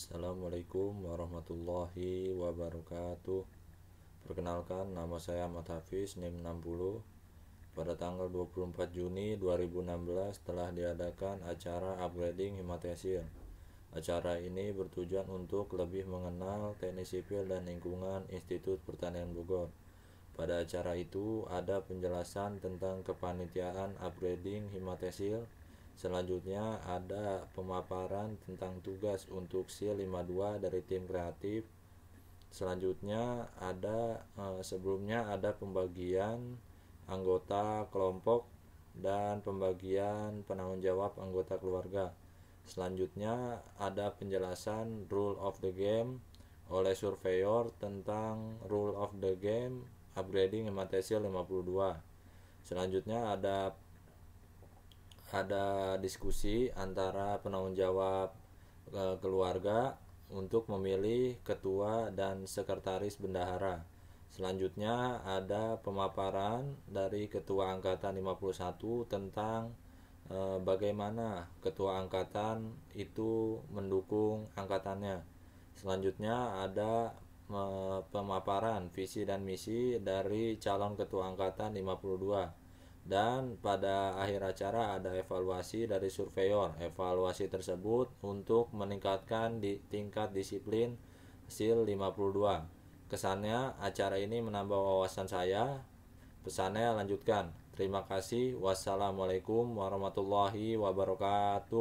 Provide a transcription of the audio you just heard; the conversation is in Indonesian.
Assalamualaikum warahmatullahi wabarakatuh Perkenalkan nama saya Ahmad Hafiz NIM 60 Pada tanggal 24 Juni 2016 telah diadakan acara upgrading himatesil Acara ini bertujuan untuk lebih mengenal teknik sipil dan lingkungan Institut Pertanian Bogor Pada acara itu ada penjelasan tentang kepanitiaan upgrading himatesil Selanjutnya ada pemaparan tentang tugas untuk si 52 dari tim kreatif. Selanjutnya ada eh, sebelumnya ada pembagian anggota kelompok dan pembagian penanggung jawab anggota keluarga. Selanjutnya ada penjelasan rule of the game oleh surveyor tentang rule of the game upgrading MTSIL 52. Selanjutnya ada ada diskusi antara penanggung jawab e, keluarga untuk memilih ketua dan sekretaris bendahara. Selanjutnya ada pemaparan dari ketua angkatan 51 tentang e, bagaimana ketua angkatan itu mendukung angkatannya. Selanjutnya ada e, pemaparan visi dan misi dari calon ketua angkatan 52 dan pada akhir acara ada evaluasi dari surveyor. Evaluasi tersebut untuk meningkatkan di tingkat disiplin hasil e 52. Kesannya acara ini menambah wawasan saya. Pesannya lanjutkan. Terima kasih. Wassalamualaikum warahmatullahi wabarakatuh.